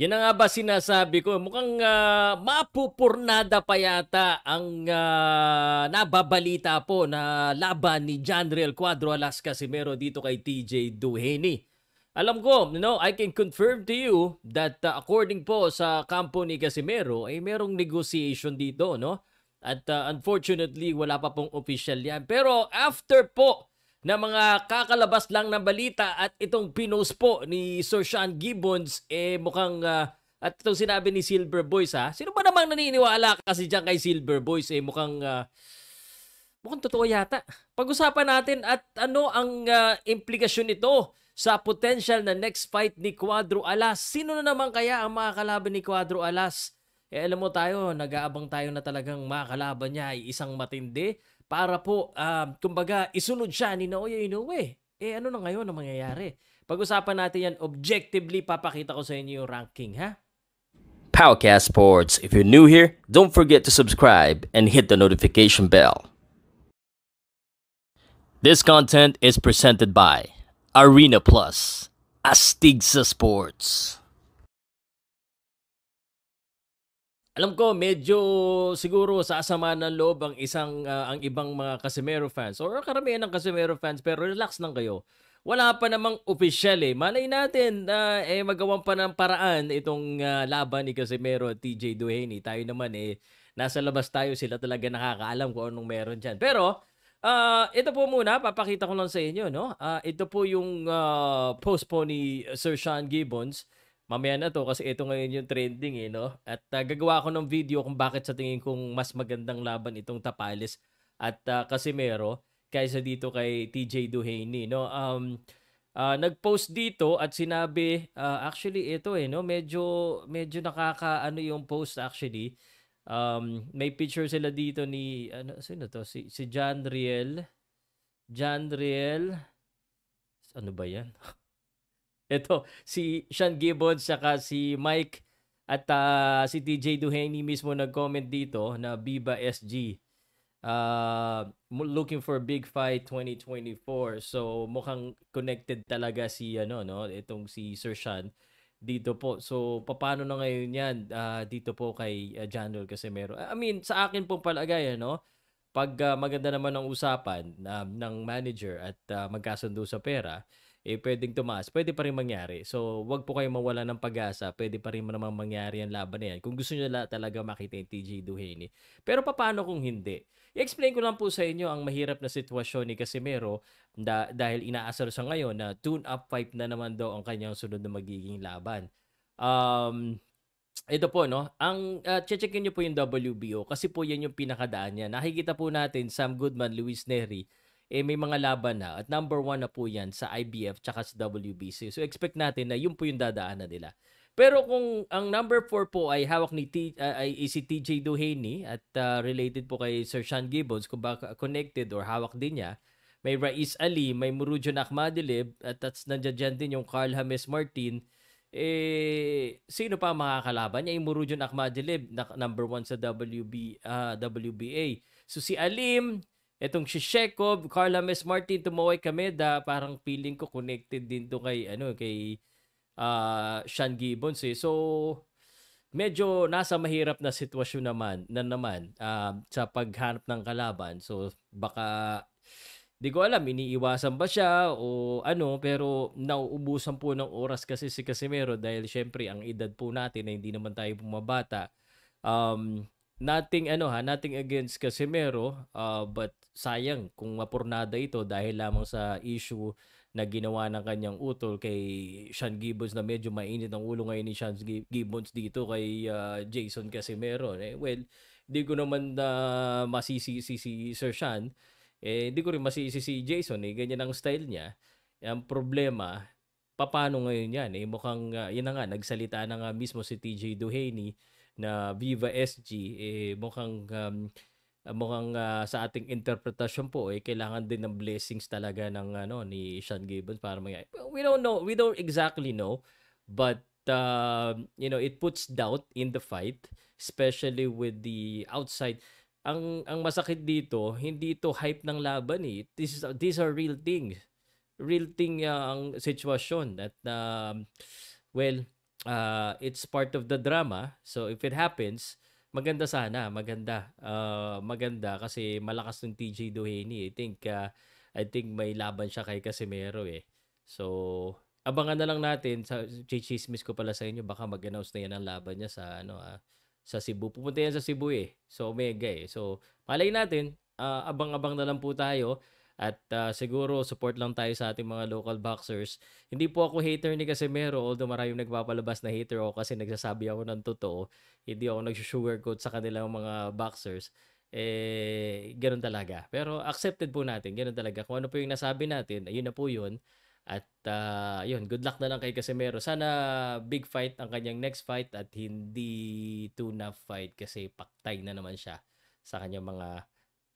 Yan na nga ba sinasabi ko? Mukhang uh, mapupurnada pa yata ang uh, nababalita po na laban ni Janriel Cuadro Alas Casimero dito kay TJ Duheni. Alam ko, you know, I can confirm to you that uh, according po sa kampo ni Casimero ay merong negotiation dito, no? At uh, unfortunately, wala pa pong official yan. Pero after po na mga kakalabas lang ng balita at itong pinos po ni Sir Sean Gibbons eh mukhang uh, at itong sinabi ni Silver Boys ha. Sino ba namang naniniwala kasi diyan kay Silver Boys eh mukhang uh, mukhang totoo yata. Pag-usapan natin at ano ang uh, implikasyon nito sa potential na next fight ni Cuadro Alas. Sino na naman kaya ang makakalaban ni Cuadro Alas? Eh alam mo tayo, nag-aabang tayo na talagang makakalaban niya ay isang matindi para po, uh, kumbaga, isunod siya ni Naoya Inoue. Eh ano na ngayon ang mangyayari? Pag-usapan natin yan objectively. Papakita ko sa inyo yung ranking, ha? Powcast Sports. If you're new here, don't forget to subscribe and hit the notification bell. This content is presented by Arena Plus, Astigsa Sports. Alam ko medyo siguro sasama ng loob ang isang uh, ang ibang mga Casemiro fans or karamihan ng Casemiro fans pero relax lang kayo. Wala pa namang official eh. Malay natin na uh, eh magawan pa ng paraan itong uh, laban ni Casemiro at TJ Duhaney. Tayo naman eh nasa labas tayo sila talaga nakakaalam kung anong meron diyan. Pero uh, ito po muna papakita ko lang sa inyo no. Uh, ito po yung uh, post ni Sir Sean Gibbons mamaya na to kasi ito ngayon yung trending eh, no? At uh, gagawa ako ng video kung bakit sa tingin kong mas magandang laban itong Tapales at uh, Casimero kaysa dito kay TJ Duhaney, no? Um, uh, nag-post dito at sinabi, uh, actually ito eh, no? Medyo, medyo nakakaano yung post actually. Um, may picture sila dito ni, ano, sino to? Si, si John Riel. John Riel. Ano ba yan? Ito, si Sean Gibbons saka si Mike at uh, si TJ Duheny mismo nag-comment dito na Biba SG. Uh, ah, looking for Big Fight 2024. So mukhang connected talaga si ano no, itong si Sir Sean dito po. So paano na ngayon 'yan uh, dito po kay uh, Janel kasi meron. I mean, sa akin pong palagay ano, pag uh, maganda naman ang usapan uh, ng manager at uh, magkasundo sa pera, eh pwedeng tumaas, pwede pa rin mangyari. So, wag po kayong mawala ng pag-asa. Pwede pa rin namang mangyari ang laban na yan. Kung gusto niyo talaga makita yung TJ Duhaney. Pero paano kung hindi? I-explain ko lang po sa inyo ang mahirap na sitwasyon ni Casimero da- dahil inaasar sa ngayon na tune-up fight na naman daw ang kanyang sunod na magiging laban. Um, ito po no, ang uh, ah, checkin niyo po yung WBO kasi po yan yung pinakadaan niya. Nakikita po natin Sam Goodman, Luis Neri, eh may mga laban na at number one na po yan sa IBF tsaka sa WBC. So expect natin na yun po yung dadaanan nila. Pero kung ang number 4 po ay hawak ni T, uh, ay, eh, si TJ Duhaney at uh, related po kay Sir Sean Gibbons kung baka connected or hawak din niya, may Rais Ali, may Murujo Akhmadilib at that's nandiyan din yung Carl James Martin. Eh, sino pa makakalaban niya? Yung Murujo Akhmadilib, na, number 1 sa WB, uh, ah, WBA. So si Alim, Itong si Shekov, Carla Mes Martin, Tumoy Kameda, parang feeling ko connected din to kay, ano, kay uh, Sean Gibbons eh. So, medyo nasa mahirap na sitwasyon naman na naman uh, sa paghanap ng kalaban. So baka di ko alam iniiwasan ba siya o ano pero nauubusan po ng oras kasi si Casimero dahil syempre ang edad po natin na hindi naman tayo bumabata. Um, nating ano ha, nothing against Casimero, uh, but sayang kung mapurnada ito dahil lamang sa issue na ginawa ng kanyang utol kay Sean Gibbons na medyo mainit ang ulo ngayon ni Sean Gibbons dito kay uh, Jason Casimero. Eh, well, hindi ko naman na uh, masisisi si Sir Sean. Eh, hindi ko rin masisisi si Jason. Eh, ganyan ang style niya. Ang problema, papano ngayon yan? Eh, mukhang, uh, yun na nga, nagsalita na nga mismo si TJ Duhaney na Viva SG eh mukhang um, ah, mukhang uh, sa ating interpretasyon po eh kailangan din ng blessings talaga ng ano ni Sean Gibbons para mangyari. We don't know, we don't exactly know, but uh, you know, it puts doubt in the fight, especially with the outside ang ang masakit dito, hindi ito hype ng laban eh. This is, these are real things. Real thing uh, ang sitwasyon at uh, well, uh, it's part of the drama. So if it happens, maganda sana, maganda. Uh, maganda kasi malakas ng TJ Duhaney. I think uh, I think may laban siya kay Casimero eh. So abangan na lang natin sa chichismis ko pala sa inyo baka mag-announce na yan ang laban niya sa ano ah, sa Cebu. Pupunta yan sa Cebu eh. So Omega eh. So palay natin, uh, abang-abang na lang po tayo. At uh, siguro, support lang tayo sa ating mga local boxers. Hindi po ako hater ni Casimero, although maraming nagpapalabas na hater ako kasi nagsasabi ako ng totoo. Hindi ako nagsusugarcoat sa kanilang mga boxers. Eh, ganun talaga. Pero accepted po natin, ganun talaga. Kung ano po yung nasabi natin, ayun na po yun. At uh, yun, good luck na lang kay Casimero. Sana big fight ang kanyang next fight at hindi tuna fight kasi paktay na naman siya sa kanyang mga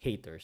haters.